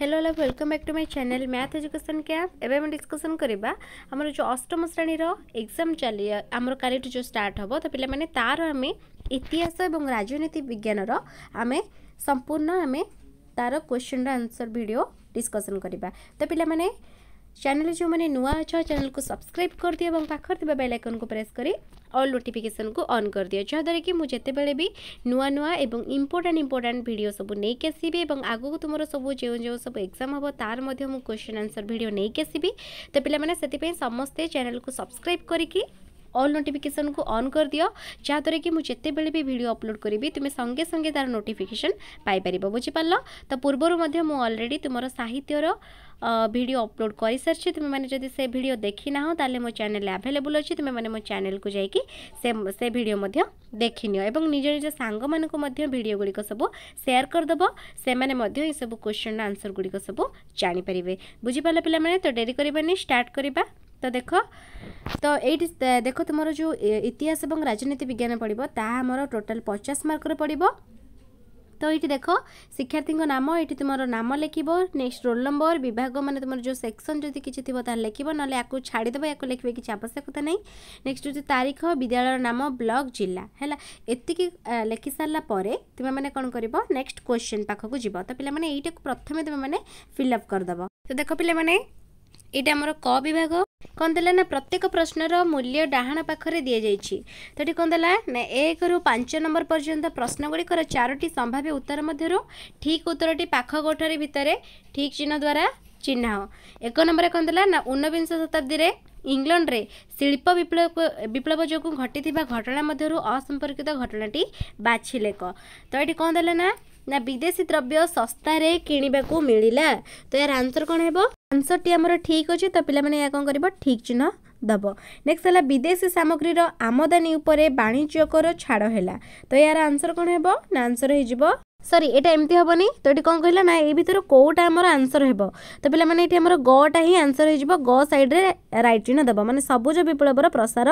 hello hello welcome back to my channel math education क्या एवं discussion करवा आमर जो अष्टम श्रेणीर एग्जाम चली आम काली जो स्टार्ट हम तो पे तार आम इतिहास और राजनीति विज्ञान आम संपूर्ण आम तार क्वेश्चन रनसर भिड डिस्कसन करवा तो पे ଚ୍ୟାନେଲ୍ ଯେଉଁମାନେ ନୂଆ ଅଛ ଚ୍ୟାନେଲ୍କୁ ସବସ୍କ୍ରାଇବ୍ କରିଦିଅ ଏବଂ ପାଖରେ ଥିବା ବେଲ୍ ଆଇକନ୍କୁ ପ୍ରେସ୍ କରି ଅଲ୍ ନୋଟିଫିକେସନ୍କୁ ଅନ୍ କରିଦିଅ ଯାହାଦ୍ୱାରା କି ମୁଁ ଯେତେବେଳେ ବି ନୂଆ ନୂଆ ଏବଂ ଇମ୍ପୋର୍ଟାଣ୍ଟ ଇମ୍ପୋର୍ଟାଣ୍ଟ ଭିଡ଼ିଓ ସବୁ ନେଇକି ଆସିବି ଏବଂ ଆଗକୁ ତୁମର ସବୁ ଯେଉଁ ଯେଉଁ ସବୁ ଏକ୍ଜାମ୍ ହେବ ତା'ର ମଧ୍ୟ ମୁଁ କ୍ୱେଶ୍ଚନ୍ ଆନ୍ସର୍ ଭିଡ଼ିଓ ନେଇକି ଆସିବି ତ ପିଲାମାନେ ସେଥିପାଇଁ ସମସ୍ତେ ଚ୍ୟାନେଲ୍କୁ ସବସ୍କ୍ରାଇବ୍ କରିକି অল নোটিফিকেশন কো অন কর দিও যাতে তরে কি মু জেতে বেলে ভি ভিডিও আপলোড করিবি তুমি সঙ্গে সঙ্গে তার নোটিফিকেশন পাই পারিব বুঝি পারলা তা পূর্বর মধ্যে মু অলরেডি তোমার সাহিত্যর ভিডিও আপলোড কইছছ তুমি মানে যদি সেই ভিডিও দেখি না হও তাহলে মু চ্যানেল अवेलेबल আছে তুমি মানে মু চ্যানেল কো যাইকি সেই সেই ভিডিও মধ্যে দেখি নিও এবং নিজ নিজ সঙ্গ মানক মধ্যে ভিডিও গলি কো সব শেয়ার কর দব সেই মানে মধ্যে এই সব কোশ্চেন আর আনসার গলি কো সব জানি পারিবে বুঝি পারলা পেলে মানে তো দেরি করিবা নে স্টার্ট করিবা তো দেখ তো এইটি দেখ তোমার যে ইতিহাস এবং রাজনীতি বিজ্ঞান পড়ব তাহা আমার টোটাল পচাশ মার্কর পড়ব তো এইটি দেখ শিক্ষার্থীଙ୍କ নাম এইটি তোমার নাম লেখিব নেক্সট রোল নম্বর বিভাগ মানে তোমার যে সেকশন যদি কিছু থাকবে তাহলে লেখিব নহলে আকু ছাড়িদেব ইয়াকু লেখিবে কিছু আবশ্যকতা নাই নেক্সট হচ্ছে তারিখ বিদ্যালয়ের নাম ব্লক জেলা হল এতিকি লেখি সারা পরে তুমি মানে কোণ করব নেক্সট কোশ্চেন পাখক যাব তো পিলা মানে এইটাকে প্রথমে তুমি মানে ফিল আপ করিদেব তো দেখ পিলা মানে এইটা আমার ক বিভাগ କ'ଣ ଦେଲା ନା ପ୍ରତ୍ୟେକ ପ୍ରଶ୍ନର ମୂଲ୍ୟ ଡାହାଣ ପାଖରେ ଦିଆଯାଇଛି ତ ଏଠି କ'ଣ ଦେଲା ନା ଏକରୁ ପାଞ୍ଚ ନମ୍ବର ପର୍ଯ୍ୟନ୍ତ ପ୍ରଶ୍ନ ଗୁଡ଼ିକର ଚାରୋଟି ସମ୍ଭାବ୍ୟ ଉତ୍ତର ମଧ୍ୟରୁ ଠିକ୍ ଉତ୍ତରଟି ପାଖ ଗୋଠରୀ ଭିତରେ ଠିକ୍ ଚିହ୍ନ ଦ୍ୱାରା ଚିହ୍ନା ଏକ ନମ୍ବରରେ କ'ଣ ଦେଲା ନା ଉନବିଂଶ ଶତାବ୍ଦୀରେ ଇଂଲଣ୍ଡରେ ଶିଳ୍ପ ବିପ୍ଳବ ବିପ୍ଳବ ଯୋଗୁଁ ଘଟିଥିବା ଘଟଣା ମଧ୍ୟରୁ ଅସମ୍ପର୍କିତ ଘଟଣାଟି ବାଛିଲେକ ତ ଏଠି କ'ଣ ଦେଲା ନା ନା ବିଦେଶୀ ଦ୍ରବ୍ୟ ଶସ୍ତାରେ କିଣିବାକୁ ମିଳିଲା ତ ଏହାର ଆନ୍ସର କ'ଣ ହେବ ଆନ୍ସରଟି ଆମର ଠିକ୍ ଅଛି ତ ପିଲାମାନେ ଏହା କ'ଣ କରିବ ଠିକ୍ ଚିହ୍ନ ଦେବ ନେକ୍ସଟ ହେଲା ବିଦେଶୀ ସାମଗ୍ରୀର ଆମଦାନୀ ଉପରେ ବାଣିଜ୍ୟ କର ଛାଡ଼ ହେଲା ତ ଏହାର ଆନ୍ସର କ'ଣ ହେବ ନା ଆନ୍ସର ହେଇଯିବ ସରି ଏଇଟା ଏମିତି ହେବନି ତ ଏଠି କ'ଣ କହିଲା ନା ଏଇ ଭିତରୁ କେଉଁଟା ଆମର ଆନ୍ସର୍ ହେବ ତ ପିଲାମାନେ ଏଠି ଆମର ଗ'ଟା ହିଁ ଆନ୍ସର୍ ହେଇଯିବ ଗ ସାଇଡ଼୍ରେ ରାଇଟ୍ ଚିହ୍ନ ଦେବ ମାନେ ସବୁଜ ବିପ୍ଳବର ପ୍ରସାର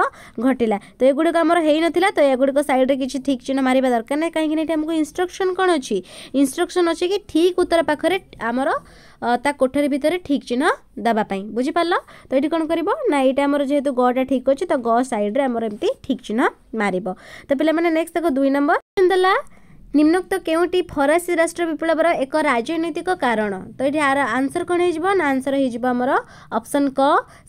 ଘଟିଲା ତ ଏଗୁଡ଼ିକ ଆମର ହେଇନଥିଲା ତ ଏଗୁଡ଼ିକ ସାଇଡ଼୍ରେ କିଛି ଠିକ୍ ଚିହ୍ନ ମାରିବା ଦରକାର ନାହିଁ କାହିଁକି ନା ଏଠି ଆମକୁ ଇନ୍ଷ୍ଟ୍ରକ୍ସନ୍ କ'ଣ ଅଛି ଇନ୍ଷ୍ଟ୍ରକ୍ସନ୍ ଅଛି କି ଠିକ୍ ଉତ୍ତର ପାଖରେ ଆମର ତା କୋଠରୀ ଭିତରେ ଠିକ୍ ଚିହ୍ନ ଦେବା ପାଇଁ ବୁଝିପାରିଲ ତ ଏଠି କ'ଣ କରିବ ନା ଏଇଟା ଆମର ଯେହେତୁ ଗ'ଟା ଠିକ୍ ଅଛି ତ ଗ ସାଇଡ଼୍ରେ ଆମର ଏମିତି ଠିକ୍ ଚିହ୍ନ ମାରିବ ତ ପିଲାମାନେ ନେକ୍ସଟ ଦେଖ ଦୁଇ ନମ୍ବର ଦେଲା ନିମ୍ନୋକ୍ତ କେଉଁଟି ଫରାସୀ ରାଷ୍ଟ୍ର ବିପ୍ଳବର ଏକ ରାଜନୈତିକ କାରଣ ତ ଏଠି ଆର ଆନ୍ସର କ'ଣ ହେଇଯିବ ନା ଆନ୍ସର ହେଇଯିବ ଆମର ଅପସନ୍ କ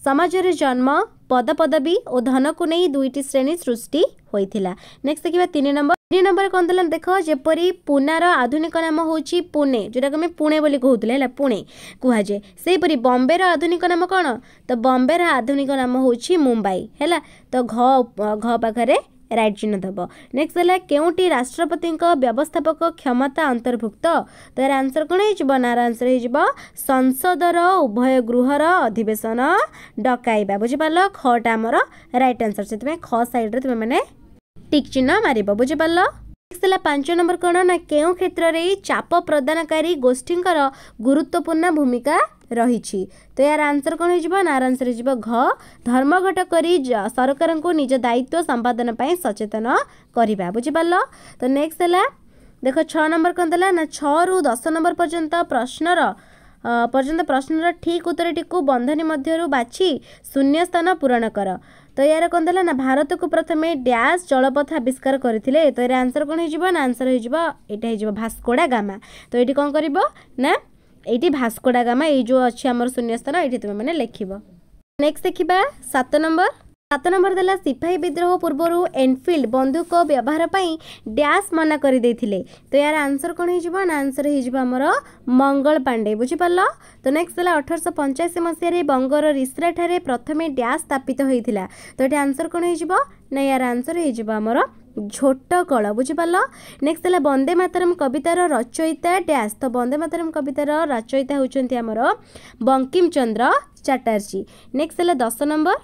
ସମାଜରେ ଜନ୍ମ ପଦପଦବୀ ଓ ଧନକୁ ନେଇ ଦୁଇଟି ଶ୍ରେଣୀ ସୃଷ୍ଟି ହୋଇଥିଲା ନେକ୍ସଟ ଦେଖିବା ତିନି ନମ୍ବର ତିନି ନମ୍ବର କ'ଣ ଦେଲା ଦେଖ ଯେପରି ପୁନାର ଆଧୁନିକ ନାମ ହେଉଛି ପୁନେ ଯେଉଁଟାକୁ ଆମେ ପୁଣେ ବୋଲି କହୁଥିଲେ ହେଲା ପୁଣେ କୁହାଯାଏ ସେହିପରି ବମ୍ବେର ଆଧୁନିକ ନାମ କ'ଣ ତ ବମ୍ବେର ଆଧୁନିକ ନାମ ହେଉଛି ମୁମ୍ବାଇ ହେଲା ତ ଘ ଘ ପାଖରେ ରାଜିନ ଦେବ ନେକ୍ସଟ ହେଲା କେଉଁଠି ରାଷ୍ଟ୍ରପତିଙ୍କ ବ୍ୟବସ୍ଥାପକ କ୍ଷମତା ଅନ୍ତର୍ଭୁକ୍ତ ତ ଏହାର ଆନ୍ସର୍ କ'ଣ ହେଇଯିବ ନାର ଆନ୍ସର୍ ହେଇଯିବ ସଂସଦର ଉଭୟ ଗୃହର ଅଧିବେଶନ ଡକାଇବା ବୁଝିପାରିଲ ଖଟା ଆମର ରାଇଟ୍ ଆନ୍ସର୍ ସେଥିପାଇଁ ଖ ସାଇଡ଼୍ରେ ତୁମେମାନେ ଟିକ୍ ଚିହ୍ନ ମାରିବ ବୁଝିପାରିଲ ନେକ୍ସଟ ହେଲା ପାଞ୍ଚ ନମ୍ବର କ'ଣ ନା କେଉଁ କ୍ଷେତ୍ରରେ ଚାପ ପ୍ରଦାନକାରୀ ଗୋଷ୍ଠୀଙ୍କର ଗୁରୁତ୍ୱପୂର୍ଣ୍ଣ ଭୂମିକା रही रह आन्सर कन होइन नन्सर हुन्छ घ को निज दायित्व संपादन पा सचेतन कर बुझिपार ल तेक्स होला देख नंबर कन् देला न छु दस नंबर पर्यन्त प्रश्न र पर्श्न ठीक उत्तर टि बन्धन मध्य बाँी शून्य स्थान पूरण कर तो यार त यहाँ ना भारत को प्रथमे ड्यास जलपथ आविष्कार तो गरिरह आन्सर कन्जिना आन्सर हुन्छ एटाइ भास्कोडा गामा तो ति कन् ଏଇଠି ଭାସ୍କୋଡ଼ା ଗାମା ଏଇ ଯେଉଁ ଅଛି ଆମର ଶୂନ୍ୟସ୍ଥାନ ଏଇଠି ତୁମେମାନେ ଲେଖିବ ନେକ୍ସଟ ଦେଖିବା ସାତ ନମ୍ବର ସାତ ନମ୍ବର ଦେଲା ସିପାହୀ ବିଦ୍ରୋହ ପୂର୍ବରୁ ଏନଫିଲ୍ଡ ବନ୍ଧୁକ ବ୍ୟବହାର ପାଇଁ ଡ୍ୟାସ୍ ମନା କରିଦେଇଥିଲେ ତ ଏହାର ଆନ୍ସର୍ କ'ଣ ହେଇଯିବ ନା ଆନ୍ସର୍ ହେଇଯିବ ଆମର ମଙ୍ଗଳ ପାଣ୍ଡେ ବୁଝିପାରିଲ ତ ନେକ୍ସଟ ହେଲା ଅଠରଶହ ପଞ୍ଚାଅଶୀ ମସିହାରେ ବଙ୍ଗର ରିସ୍ରାଠାରେ ପ୍ରଥମେ ଡ୍ୟାସ୍ ସ୍ଥାପିତ ହୋଇଥିଲା ତ ଏଠି ଆନ୍ସର୍ କ'ଣ ହେଇଯିବ ନା ଏହାର ଆନ୍ସର୍ ହେଇଯିବ ଆମର ଝୋଟ କଳ ବୁଝିପାରିଲ ନେକ୍ସଟ ହେଲା ବନ୍ଦେ ମାତରମ କବିତାର ରଚୟିତା ଡ୍ୟାସ୍ ତ ବନ୍ଦେ ମାତରମ କବିତାର ରଚୟିତା ହେଉଛନ୍ତି ଆମର ବଙ୍କିମ ଚନ୍ଦ୍ର ଚାଟାର୍ଜୀ ନେକ୍ସଟ ହେଲା ଦଶ ନମ୍ବର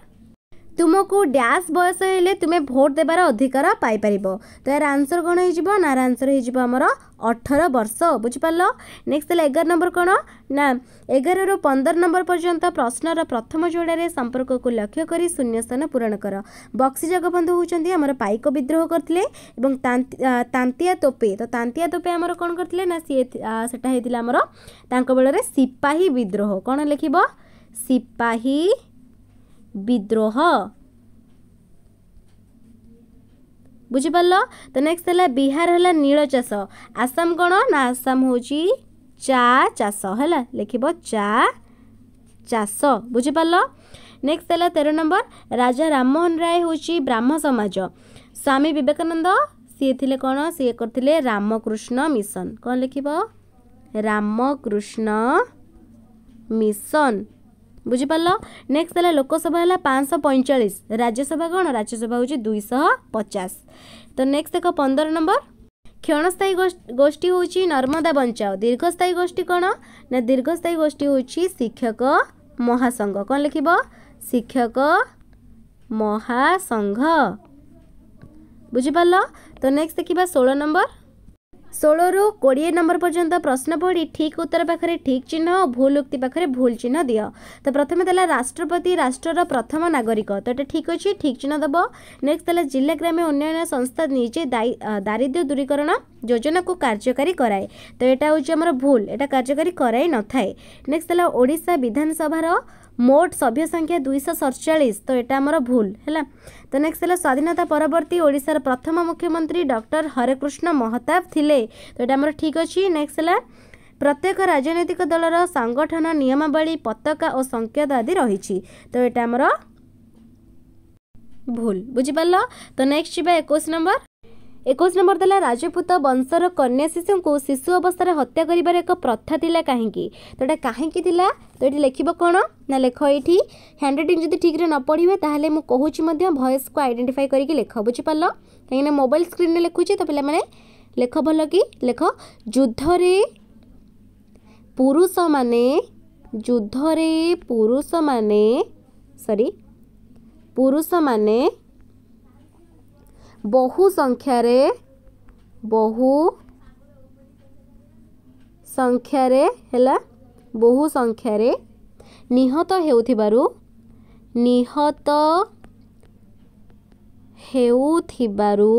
ତୁମକୁ ଡ୍ୟାସ୍ ବୟସ ହେଲେ ତୁମେ ଭୋଟ ଦେବାର ଅଧିକାର ପାଇପାରିବ ତ ଏହାର ଆନ୍ସର୍ କ'ଣ ହେଇଯିବ ନା ଏହାର ଆନ୍ସର୍ ହେଇଯିବ ଆମର ଅଠର ବର୍ଷ ବୁଝିପାରିଲ ନେକ୍ସଟ ହେଲା ଏଗାର ନମ୍ବର କ'ଣ ନା ଏଗାରରୁ ପନ୍ଦର ନମ୍ବର ପର୍ଯ୍ୟନ୍ତ ପ୍ରଶ୍ନର ପ୍ରଥମ ଯୋଡ଼ାରେ ସମ୍ପର୍କକୁ ଲକ୍ଷ୍ୟ କରି ଶୂନ୍ୟସ୍ଥାନ ପୂରଣ କର ବକ୍ସି ଜଗବନ୍ଧୁ ହେଉଛନ୍ତି ଆମର ପାଇକ ବିଦ୍ରୋହ କରିଥିଲେ ଏବଂ ତାନ୍ତିଆ ତୋପେ ତ ତାନ୍ତିଆ ତୋପେ ଆମର କ'ଣ କରିଥିଲେ ନା ସିଏ ସେଟା ହେଇଥିଲା ଆମର ତାଙ୍କ ବେଳରେ ସିପାହୀ ବିଦ୍ରୋହ କ'ଣ ଲେଖିବ ସିପାହୀ বিদ্রোহ বুঝিপারল ତ ନେକ୍ସଟ ହେଲା ବିହାର ହେଲା ନୀଳ ଚାଷ ଆସାମ କ'ଣ ନା ଆସାମ ହେଉଛି ଚା ଚାଷ ହେଲା ଲେଖିବ ଚା ଚାଷ ବୁଝିପାରିଲ ନେକ୍ସଟ ହେଲା ତେର ନମ୍ବର ରାଜା ରାମମୋହନ ରାୟ ହେଉଛି ବ୍ରାହ୍ମ ସମାଜ ସ୍ୱାମୀ ବିବେକାନନ୍ଦ ସିଏ ଥିଲେ କ'ଣ ସିଏ କରିଥିଲେ ରାମକୃଷ୍ଣ ମିଶନ କ'ଣ ଲେଖିବ ରାମକୃଷ୍ଣ ମିଶନ बुझिपार लक्स होला लोकसभा होला पाँच सय पैँचाइस राज्यसभाज्यसभा दुईश पचास तो नेक्स्ट देख पन्ध्र नम्बर क्षणस्थायी गोष्ठी हौ नर्मदा बञ्चाओ दीर्घस्थी गोष्ठी ना दीर्घस्थायी गोष्ठी हौँ शिक्षक महासंघ कन् लेखि शिक्षक महासङ्घ बुझिपार नेक्स्ट देखि षो नम्बर ষোলরু কোড়িয়ে নম্বর পর্যন্ত প্রশ্ন পড়ি ঠিক উত্তর পাখে ঠিক চিহ্ন ও ভুল উক্তি পাখে ভুল চিহ্ন দিও তো প্রথমে দেলা রাষ্ট্রপতি রাষ্ট্রর প্রথম নাগরিক তো এটা ঠিক অছি ঠিক চিহ্ন দেব নেক্সট দেলা জিলা গ্রামে উন্নয়ন সংস্থা নিজে দারিদ্র্য দূরীকরণ যোজনাকে কার্যকারী করায় তো এটা হচ্ছে আমার ভুল এটা কার্যকারী করাই নথায় নেক্সট দেলা ওড়িশা বিধানসভার मोट सभ्य संख्या दुईश सड़चाश तो यहाँ आम भूल है तो नेक्स्ट है स्वाधीनता परवर्ती ओडार प्रथम मुख्यमंत्री डक्टर हरेकृष्ण महताब थे तो यहाँ आम ठीक अच्छे नेक्स्ट है प्रत्येक राजनैतिक दलर संगठन नियमावली पता और संकेत आदि रही तो यहाँ आम भूल बुझिपार तो नेक्स्ट जावा एक नंबर একুশ নম্বর দেলা রাজপুত বংশর কন্যা শিশুঙ্কু শিশু অবস্থায় হত্যা করবার এক প্রথা লা কাহিঁকি তো এটা কাহিঁকি লা তো এটি লিখব কোণ না লেখ এটি হ্যান্ডরাইটিং যদি ঠিকরে ন পড়বে তাহলে মু কুচি ভয়েসকে আইডেন্টিফাই করি লেখ বুঝিপার কিনা মোবাইল স্ক্রিনে লেখুছি তো পিলা মানে লেখ ভাল কি লেখ যুদ্ধরে পুরুষ মানে যুদ্ধরে পুরুষ মানে সরি পুরুষ মানে ବହୁ ସଂଖ୍ୟାରେ ବହୁ ସଂଖ୍ୟାରେ ହେଲା ବହୁ ସଂଖ୍ୟାରେ ନିହତ ହେଉଥିବାରୁ ନିହତ ହେଉଥିବାରୁ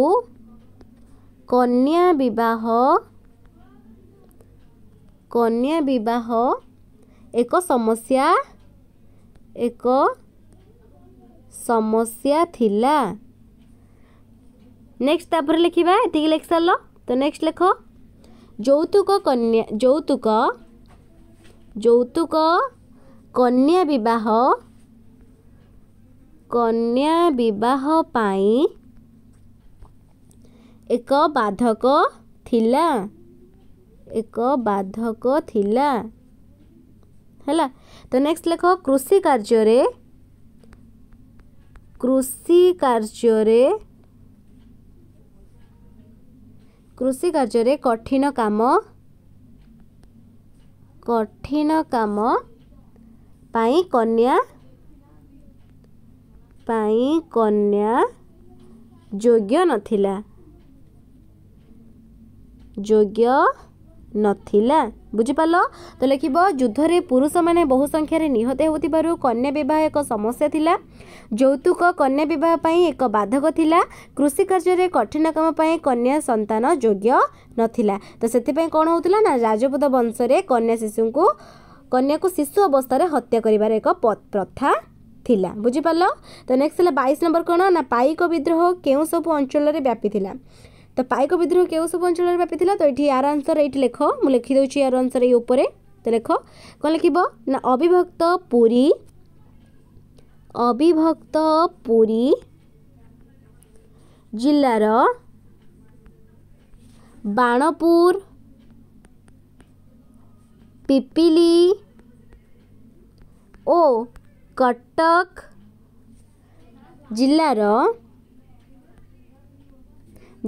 କନ୍ୟା ବିବାହ କନ୍ୟା ବିବାହ ଏକ ସମସ୍ୟା ଏକ ସମସ୍ୟା ଥିଲା ନେକ୍ସଟ ତାପରେ ଲେଖିବା ଏତିକି ଲେଖିସାରିଲ ତ ନେକ୍ସଟ ଲେଖ ଯୌତୁକ କନ୍ୟା ଯୌତୁକ ଯୌତୁକ କନ୍ୟା ବିବାହ କନ୍ୟା ବିବାହ ପାଇଁ ଏକ ବାଧକ ଥିଲା ଏକ ବାଧକ ଥିଲା ହେଲା ତ ନେକ୍ସଟ ଲେଖ କୃଷି କାର୍ଯ୍ୟରେ କୃଷି କାର୍ଯ୍ୟରେ କୃଷି କାର୍ଯ୍ୟରେ କଠିନ କାମ କଠିନ କାମ ପାଇଁ କନ୍ୟା ପାଇଁ କନ୍ୟା ଯୋଗ୍ୟ ନଥିଲା ଯୋଗ୍ୟ ନଥିଲା ବୁଝିପାରିଲ ତ ଲେଖିବ ଯୁଦ୍ଧରେ ପୁରୁଷମାନେ ବହୁ ସଂଖ୍ୟାରେ ନିହତ ହେଉଥିବାରୁ କନ୍ୟା ବିବାହ ଏକ ସମସ୍ୟା ଥିଲା ଯୌତୁକ କନ୍ୟା ବିବାହ ପାଇଁ ଏକ ବାଧକ ଥିଲା କୃଷି କାର୍ଯ୍ୟରେ କଠିନ କାମ ପାଇଁ କନ୍ୟା ସନ୍ତାନ ଯୋଗ୍ୟ ନଥିଲା ତ ସେଥିପାଇଁ କ'ଣ ହେଉଥିଲା ନା ରାଜପୁତ ବଂଶରେ କନ୍ୟା ଶିଶୁଙ୍କୁ କନ୍ୟାକୁ ଶିଶୁ ଅବସ୍ଥାରେ ହତ୍ୟା କରିବାର ଏକ ପ୍ରଥା ଥିଲା ବୁଝିପାରିଲ ତ ନେକ୍ସଟ ହେଲା ବାଇଶ ନମ୍ବର କ'ଣ ନା ପାଇକ ବିଦ୍ରୋହ କେଉଁ ସବୁ ଅଞ୍ଚଳରେ ବ୍ୟାପିଥିଲା তো পাইক বিদ্রোহ কেউ সব অঞ্চলের ব্যাপিছিল তো এটি ইয়ার আনসর এইটি লেখ মু লিখি দেছি ইয়ার আনসর এই উপরে তো লেখ কଣ লিখিব না অবিভক্ত পুরী অবিভক্ত পুরী ଜିଲ୍ଲାର ବାଣପୁର ପିପିଲି ଓ କଟକ ଜିଲ୍ଲାର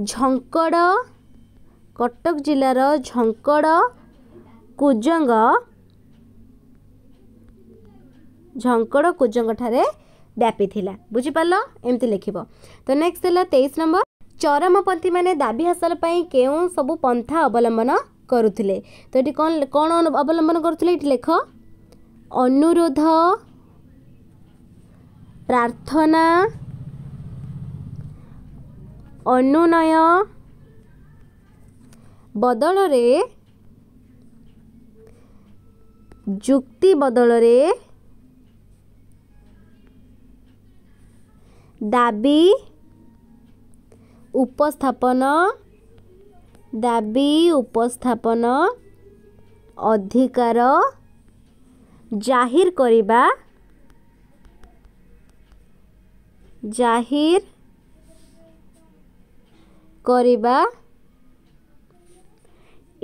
ଝଙ୍କଡ଼ କଟକ ଜିଲ୍ଲାର ଝଙ୍କଡ଼ କୁଜଙ୍ଗ ଝଙ୍କଡ଼ କୁଜଙ୍ଗ ଠାରେ ବ୍ୟାପିଥିଲା ବୁଝିପାରିଲ ଏମିତି ଲେଖିବ ତ ନେକ୍ସଟ ହେଲା ତେଇଶ ନମ୍ବର ଚରମପନ୍ଥୀମାନେ ଦାବି ହାସଲ ପାଇଁ କେଉଁ ସବୁ ପନ୍ଥା ଅବଲମ୍ବନ କରୁଥିଲେ ତ ଏଠି କ'ଣ କ'ଣ ଅବଲମ୍ବନ କରୁଥିଲେ ଏଠି ଲେଖ ଅନୁରୋଧ ପ୍ରାର୍ଥନା অনুনয় বদলরে যুক্তি বদলরে দাবি উপস্থাপন দাবি উপস্থাপন অধিকার জাহির করা জাহির କରିବା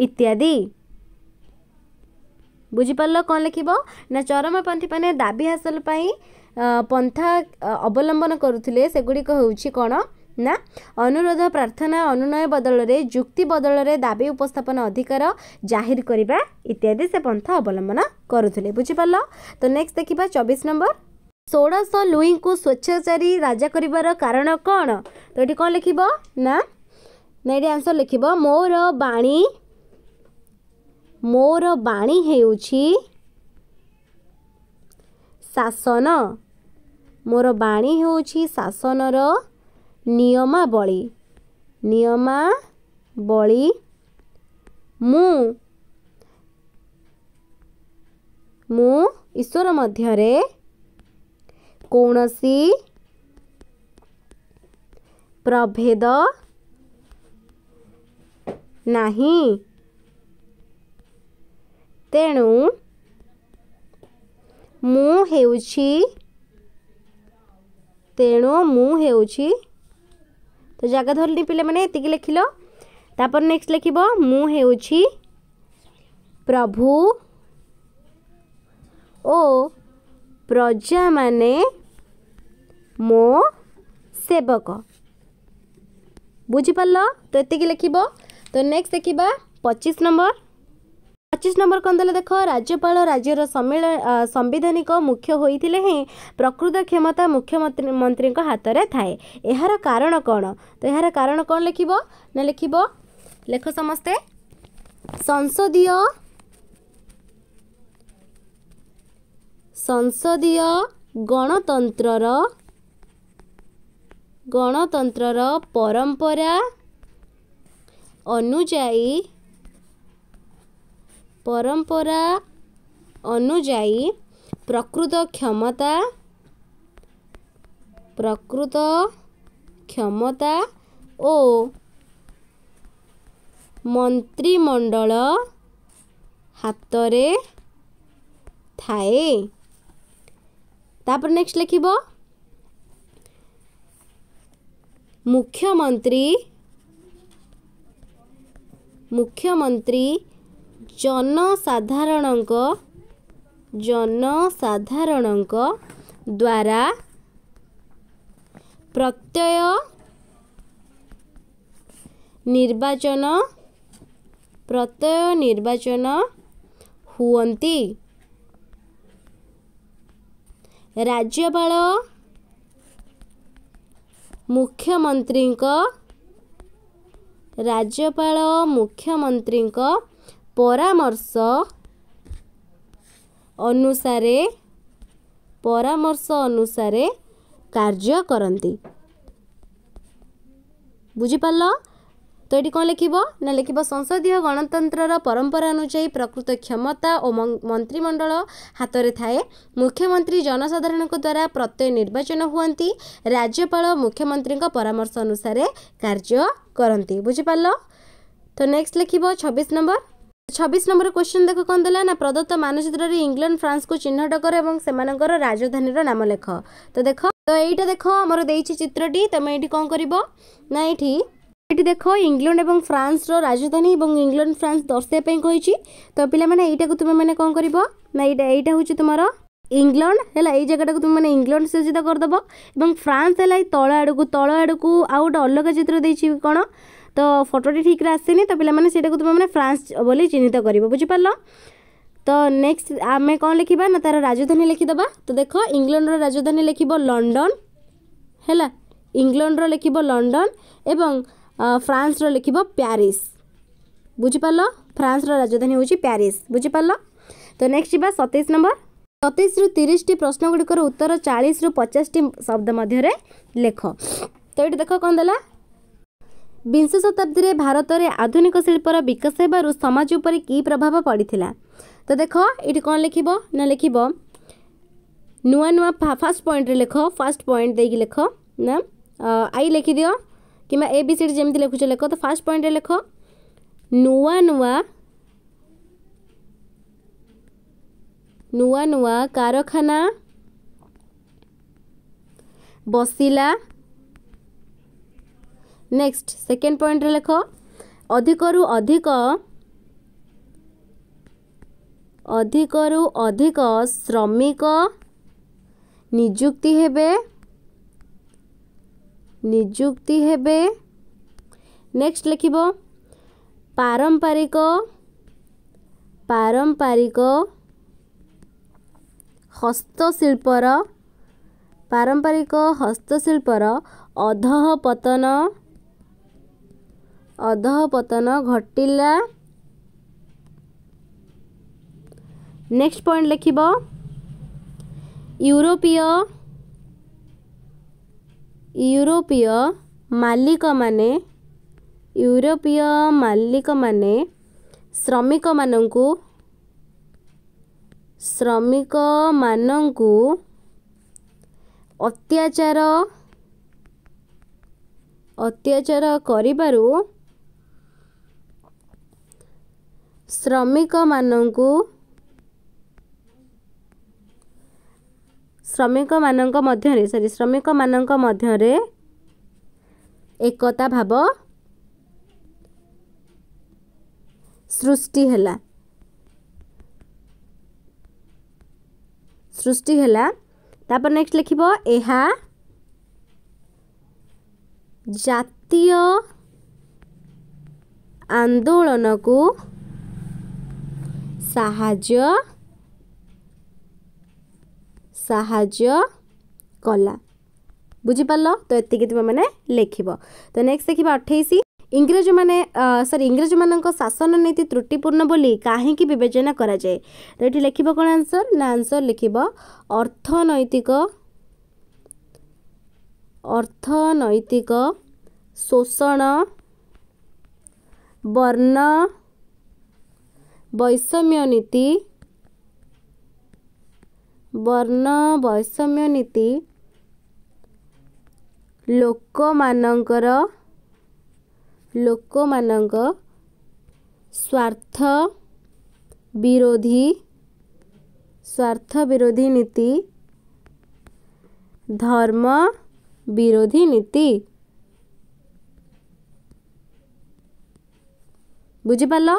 ଇତ୍ୟାଦି ବୁଝିପାରିଲ କ'ଣ ଲେଖିବ ନା ଚରମ ପନ୍ଥୀମାନେ ଦାବି ହାସଲ ପାଇଁ ପନ୍ଥା ଅବଲମ୍ବନ କରୁଥିଲେ ସେଗୁଡ଼ିକ ହେଉଛି କ'ଣ ନା ଅନୁରୋଧ ପ୍ରାର୍ଥନା ଅନୁନୟ ବଦଳରେ ଯୁକ୍ତି ବଦଳରେ ଦାବି ଉପସ୍ଥାପନ ଅଧିକାର ଜାହିର କରିବା ଇତ୍ୟାଦି ସେ ପନ୍ଥା ଅବଲମ୍ବନ କରୁଥିଲେ ବୁଝିପାରିଲ ତ ନେକ୍ସଟ ଦେଖିବା ଚବିଶ ନମ୍ବର ଷୋଡ଼ଶ ଲୁଇଙ୍କୁ ସ୍ୱଚ୍ଛାଚାରୀ ରାଜା କରିବାର କାରଣ କ'ଣ ତ ଏଠି କ'ଣ ଲେଖିବ ନା ନେଇଟି ଆନ୍ସର୍ ଲେଖିବ ମୋର ବାଣୀ ମୋର ବାଣୀ ହେଉଛି ଶାସନ ମୋର ବାଣୀ ହେଉଛି ଶାସନର ନିୟମାବଳୀ ନିୟମାବଳୀ ମୁଁ ମୁଁ ଈଶ୍ୱର ମଧ୍ୟରେ କୌଣସି ପ୍ରଭେଦ ନାହିଁ ତେଣୁ ମୁଁ ହେଉଛି ତେଣୁ ମୁଁ ହେଉଛି ତ ଜାଗା ଧରିଲି ପିଲାମାନେ ଏତିକି ଲେଖିଲ ତାପରେ ନେକ୍ସଟ ଲେଖିବ ମୁଁ ହେଉଛି ପ୍ରଭୁ ଓ ପ୍ରଜାମାନେ ମୋ ସେବକ ବୁଝିପାରିଲ ତ ଏତିକି ଲେଖିବ ତୋ ନେକ୍ସଟ ଦେଖିବା ପଚିଶ ନମ୍ବର ପଚିଶ ନମ୍ବର କ'ଣ ଦେଲେ ଦେଖ ରାଜ୍ୟପାଳ ରାଜ୍ୟର ସମ୍ମିଳନ ସାମ୍ବିଧାନିକ ମୁଖ୍ୟ ହୋଇଥିଲେ ହିଁ ପ୍ରକୃତ କ୍ଷମତା ମୁଖ୍ୟମନ୍ତ୍ରୀ ମନ୍ତ୍ରୀଙ୍କ ହାତରେ ଥାଏ ଏହାର କାରଣ କ'ଣ ତ ଏହାର କାରଣ କ'ଣ ଲେଖିବ ନା ଲେଖିବ ଲେଖ ସମସ୍ତେ ସଂସଦୀୟ ସଂସଦୀୟ ଗଣତନ୍ତ୍ରର ଗଣତନ୍ତ୍ରର ପରମ୍ପରା ଅନୁଯାୟୀ ପରମ୍ପରା ଅନୁଯାୟୀ ପ୍ରକୃତ କ୍ଷମତା ପ୍ରକୃତ କ୍ଷମତା ଓ ମନ୍ତ୍ରୀମଣ୍ଡଳ ହାତରେ ଥାଏ ତାପରେ ନେକ୍ସଟ ଲେଖିବ ମୁଖ୍ୟମନ୍ତ୍ରୀ ମୁଖ୍ୟମନ୍ତ୍ରୀ ଜନସାଧାରଣଙ୍କ ଜନସାଧାରଣଙ୍କ ଦ୍ୱାରା ପ୍ରତ୍ୟୟ ନିର୍ବାଚନ ପ୍ରତ୍ୟୟ ନିର୍ବାଚନ ହୁଅନ୍ତି ରାଜ୍ୟପାଳ ମୁଖ୍ୟମନ୍ତ୍ରୀଙ୍କ ରାଜ୍ୟପାଳ ମୁଖ୍ୟମନ୍ତ୍ରୀଙ୍କ ପରାମର୍ଶ ଅନୁସାରେ ପରାମର୍ଶ ଅନୁସାରେ କାର୍ଯ୍ୟ କରନ୍ତି ବୁଝିପାରିଲ ତ ଏଠି କ'ଣ ଲେଖିବ ନା ଲେଖିବ ସଂସଦୀୟ ଗଣତନ୍ତ୍ରର ପରମ୍ପରା ଅନୁଯାୟୀ ପ୍ରକୃତ କ୍ଷମତା ଓ ମନ୍ତ୍ରିମଣ୍ଡଳ ହାତରେ ଥାଏ ମୁଖ୍ୟମନ୍ତ୍ରୀ ଜନସାଧାରଣଙ୍କ ଦ୍ୱାରା ପ୍ରତ୍ୟୟ ନିର୍ବାଚନ ହୁଅନ୍ତି ରାଜ୍ୟପାଳ ମୁଖ୍ୟମନ୍ତ୍ରୀଙ୍କ ପରାମର୍ଶ ଅନୁସାରେ କାର୍ଯ୍ୟ କରନ୍ତି ବୁଝିପାରିଲ ତ ନେକ୍ସଟ ଲେଖିବ ଛବିଶ ନମ୍ବର ଛବିଶ ନମ୍ବର କ୍ୱେଶ୍ଚିନ୍ ଦେଖ କ'ଣ ଦେଲା ନା ପ୍ରଦତ୍ତ ମାନଚିତ୍ରରେ ଇଂଲଣ୍ଡ ଫ୍ରାନ୍ସକୁ ଚିହ୍ନଟ କର ଏବଂ ସେମାନଙ୍କର ରାଜଧାନୀର ନାମ ଲେଖ ତ ଦେଖ ତ ଏଇଟା ଦେଖ ଆମର ଦେଇଛି ଚିତ୍ରଟି ତମେ ଏଇଠି କ'ଣ କରିବ ନା ଏଇଠି ଏଠି ଦେଖ ଇଂଲଣ୍ଡ ଏବଂ ଫ୍ରାନ୍ସର ରାଜଧାନୀ ଏବଂ ଇଂଲଣ୍ଡ ଫ୍ରାନ୍ସ ଦର୍ଶାଇବା ପାଇଁ କହିଛି ତ ପିଲାମାନେ ଏଇଟାକୁ ତୁମେମାନେ କ'ଣ କରିବ ନା ଏଇଟା ଏଇଟା ହେଉଛି ତୁମର ଇଂଲଣ୍ଡ ହେଲା ଏଇ ଜାଗାଟାକୁ ତୁମେମାନେ ଇଂଲଣ୍ଡ ସୂଚିତ କରିଦେବ ଏବଂ ଫ୍ରାନ୍ସ ହେଲା ଏଇ ତଳ ଆଡ଼କୁ ତଳ ଆଡ଼କୁ ଆଉ ଗୋଟେ ଅଲଗା ଚିତ୍ର ଦେଇଛି କ'ଣ ତ ଫଟୋଟି ଠିକ୍ରେ ଆସିନି ତ ପିଲାମାନେ ସେଇଟାକୁ ତୁମେମାନେ ଫ୍ରାନ୍ସ ବୋଲି ଚିହ୍ନିତ କରିବ ବୁଝିପାରିଲ ତ ନେକ୍ସଟ ଆମେ କ'ଣ ଲେଖିବା ନା ତା'ର ରାଜଧାନୀ ଲେଖିଦେବା ତ ଦେଖ ଇଂଲଣ୍ଡର ରାଜଧାନୀ ଲେଖିବ ଲଣ୍ଡନ ହେଲା ଇଂଲଣ୍ଡର ଲେଖିବ ଲଣ୍ଡନ ଏବଂ ଫ୍ରାନ୍ସର ଲେଖିବ ପ୍ୟାରିସ୍ ବୁଝିପାରିଲ ଫ୍ରାନ୍ସର ରାଜଧାନୀ ହେଉଛି ପ୍ୟାରିସ୍ ବୁଝିପାରିଲ ତ ନେକ୍ସଟ ଯିବା ସତେଇଶ ନମ୍ବର ସତେଇଶରୁ ତିରିଶଟି ପ୍ରଶ୍ନଗୁଡ଼ିକର ଉତ୍ତର ଚାଳିଶରୁ ପଚାଶଟି ଶବ୍ଦ ମଧ୍ୟରେ ଲେଖ ତ ଏଇଠି ଦେଖ କ'ଣ ଦେଲା ବିଂଶ ଶତାବ୍ଦୀରେ ଭାରତରେ ଆଧୁନିକ ଶିଳ୍ପର ବିକାଶ ହେବାରୁ ସମାଜ ଉପରେ କି ପ୍ରଭାବ ପଡ଼ିଥିଲା ତ ଦେଖ ଏଇଠି କ'ଣ ଲେଖିବ ନା ଲେଖିବ ନୂଆ ନୂଆ ଫାଷ୍ଟ ପଏଣ୍ଟରେ ଲେଖ ଫାଷ୍ଟ ପଏଣ୍ଟ ଦେଇକି ଲେଖ ନା ଆଇ ଲେଖିଦିଅ কিংবা এ বি সি ডি যেমি লেখুছ লেখ তো ফার্স্ট পয়েন্টে লেখ নূয়া নূয়া ନୂଆ ନୂଆ କାରଖାନା ବସିଲା ନେକ୍ସଟ ସେକେଣ୍ଡ ପଏଣ୍ଟରେ ଲେଖ ଅଧିକରୁ ଅଧିକ ଅଧିକରୁ ଅଧିକ ଶ୍ରମିକ ନିଯୁକ୍ତି ହେବେ ନିଯୁକ୍ତି ହେବେ ନେକ୍ସଟ ଲେଖିବ ପାରମ୍ପାରିକ ପାରମ୍ପାରିକ ହସ୍ତଶିଳ୍ପର ପାରମ୍ପାରିକ ହସ୍ତଶିଳ୍ପର ଅଧଃପତନ ଅଧଃପତନ ଘଟିଲା ନେକ୍ସଟ ପଏଣ୍ଟ ଲେଖିବ ୟୁରୋପୀୟ ୟୁରୋପୀୟ ମାଲିକମାନେ ୟୁରୋପୀୟ ମାଲିକମାନେ ଶ୍ରମିକମାନଙ୍କୁ ଶ୍ରମିକମାନଙ୍କୁ ଅତ୍ୟାଚାର ଅତ୍ୟାଚାର କରିବାରୁ ଶ୍ରମିକମାନଙ୍କୁ श्रमिक मध्य श्रमिक मध्यता भाव सृष्टिलापक्सट लेखि यहाँ जातीय आन्दोलनको साहज ସାହାଯ୍ୟ କଲା ବୁଝିପାରିଲ ତ ଏତିକି ତୁମେମାନେ ଲେଖିବ ତ ନେକ୍ସଟ ଦେଖିବା ଅଠେଇଶ ଇଂରେଜମାନେ ସରି ଇଂରେଜମାନଙ୍କ ଶାସନ ନୀତି ତ୍ରୁଟିପୂର୍ଣ୍ଣ ବୋଲି କାହିଁକି ବିବେଚନା କରାଯାଏ ତ ଏଠି ଲେଖିବ କ'ଣ ଆନ୍ସର୍ ନା ଆନ୍ସର୍ ଲେଖିବ ଅର୍ଥନୈତିକ ଅର୍ଥନୈତିକ ଶୋଷଣ ବର୍ଣ୍ଣ ବୈଷମ୍ୟ ନୀତି ବର୍ଣ୍ଣ ବୈଷମ୍ୟ ନୀତି ଲୋକମାନଙ୍କର ଲୋକମାନଙ୍କ ସ୍ୱାର୍ଥ ବିରୋଧୀ ସ୍ୱାର୍ଥ ବିରୋଧୀ ନୀତି ଧର୍ମ ବିରୋଧୀ ନୀତି ବୁଝିପାରିଲ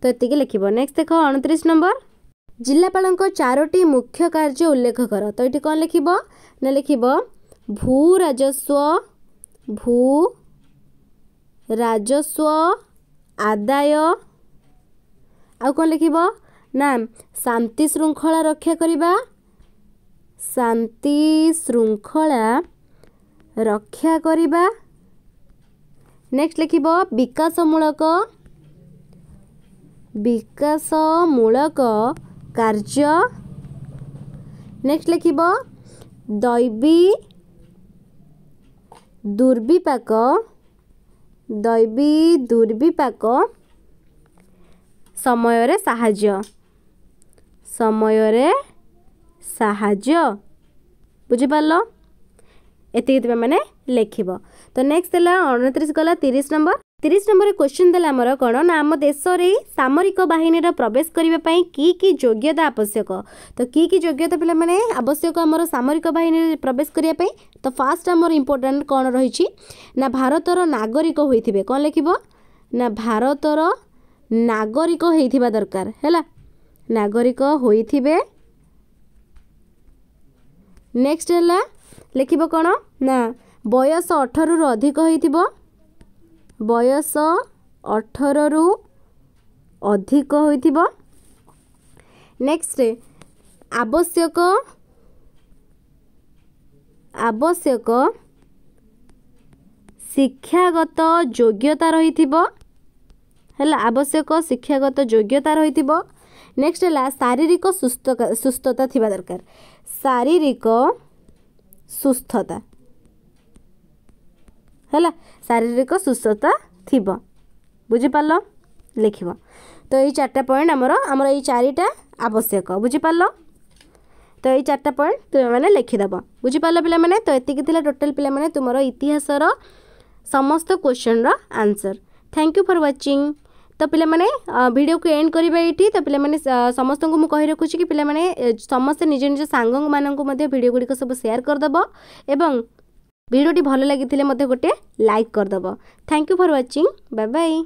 ତ ଏତିକି ଲେଖିବ ନେକ୍ସଟ ଦେଖ ଅଣତିରିଶ ନମ୍ବର ଜିଲ୍ଲାପାଳଙ୍କ ଚାରୋଟି ମୁଖ୍ୟ କାର୍ଯ୍ୟ ଉଲ୍ଲେଖ କର ତ ଏଇଠି କ'ଣ ଲେଖିବ ନା ଲେଖିବ ଭୂ ରାଜସ୍ୱ ଭୂ ରାଜସ୍ୱ ଆଦାୟ ଆଉ କ'ଣ ଲେଖିବ ନା ଶାନ୍ତି ଶୃଙ୍ଖଳା ରକ୍ଷା କରିବା ଶାନ୍ତି ଶୃଙ୍ଖଳା ରକ୍ଷା କରିବା ନେକ୍ସଟ ଲେଖିବ ବିକାଶମୂଳକ ବିକାଶମୂଳକ କାର୍ଯ୍ୟ ନେକ୍ସଟ ଲେଖିବ ଦୈବୀ ଦୁର୍ବିପାକ ଦୈବୀ ଦୁର୍ବିପାକ ସମୟରେ ସାହାଯ୍ୟ ସମୟରେ ସାହାଯ୍ୟ ବୁଝିପାରିଲ ଏତିକି ତୁମେମାନେ ଲେଖିବ ତ ନେକ୍ସଟ ହେଲା ଅଣତିରିଶ ଗଲା ତିରିଶ ନମ୍ବର ତିରିଶ ନମ୍ବର କ୍ୱେଶ୍ଚିନ୍ ଦେଲା ଆମର କ'ଣ ନା ଆମ ଦେଶରେ ସାମରିକ ବାହିନୀର ପ୍ରବେଶ କରିବା ପାଇଁ କି କି ଯୋଗ୍ୟତା ଆବଶ୍ୟକ ତ କି କି ଯୋଗ୍ୟତା ପିଲାମାନେ ଆବଶ୍ୟକ ଆମର ସାମରିକ ବାହିନୀରେ ପ୍ରବେଶ କରିବା ପାଇଁ ତ ଫାର୍ଷ୍ଟ ଆମର ଇମ୍ପୋର୍ଟାଣ୍ଟ କ'ଣ ରହିଛି ନା ଭାରତର ନାଗରିକ ହୋଇଥିବେ କ'ଣ ଲେଖିବ ନା ଭାରତର ନାଗରିକ ହୋଇଥିବା ଦରକାର ହେଲା ନାଗରିକ ହୋଇଥିବେ ନେକ୍ସଟ ହେଲା ଲେଖିବ କ'ଣ ନା ବୟସ ଅଠରରୁ ଅଧିକ ହୋଇଥିବ ବୟସ ଅଠରରୁ ଅଧିକ ହୋଇଥିବ ନେକ୍ସଟ ଆବଶ୍ୟକ ଆବଶ୍ୟକ ଶିକ୍ଷାଗତ ଯୋଗ୍ୟତା ରହିଥିବ ହେଲା ଆବଶ୍ୟକ ଶିକ୍ଷାଗତ ଯୋଗ୍ୟତା ରହିଥିବ ନେକ୍ସଟ ହେଲା ଶାରୀରିକ ସୁସ୍ଥ ସୁସ୍ଥତା ଥିବା ଦରକାର ଶାରୀରିକ ସୁସ୍ଥତା ହେଲା ଶାରୀରିକ ସୁସ୍ଥତା ଥିବ ବୁଝିପାରିଲ ଲେଖିବ ତ ଏଇ ଚାରିଟା ପଏଣ୍ଟ ଆମର ଆମର ଏଇ ଚାରିଟା ଆବଶ୍ୟକ ବୁଝିପାରିଲ ତ ଏଇ ଚାରିଟା ପଏଣ୍ଟ ତୁମେମାନେ ଲେଖିଦେବ ବୁଝିପାରିଲ ପିଲାମାନେ ତ ଏତିକି ଥିଲା ଟୋଟାଲ୍ ପିଲାମାନେ ତୁମର ଇତିହାସର ସମସ୍ତ କୋଶ୍ଚନ୍ର answer thank you for watching ତ ପିଲାମାନେ ଭିଡ଼ିଓକୁ ଏଣ୍ଡ କରିବା ଏଇଠି ତ ପିଲାମାନେ ସମସ୍ତଙ୍କୁ ମୁଁ କହି ରଖୁଛି କି ପିଲାମାନେ ସମସ୍ତେ ନିଜ ନିଜ ସାଙ୍ଗମାନଙ୍କୁ ମଧ୍ୟ ଭିଡ଼ିଓ ଗୁଡ଼ିକ ସବୁ ସେୟାର କରିଦେବ ଏବଂ ଭିଡ଼ିଓଟି ଭଲ ଲାଗିଥିଲେ ମୋତେ ଗୋଟେ ଲାଇକ୍ କରିଦେବ thank you for watching bye bye